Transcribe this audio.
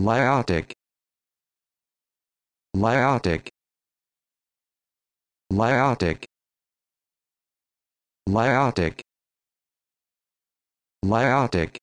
Meiotic meiotic meiotic meiotic meiotic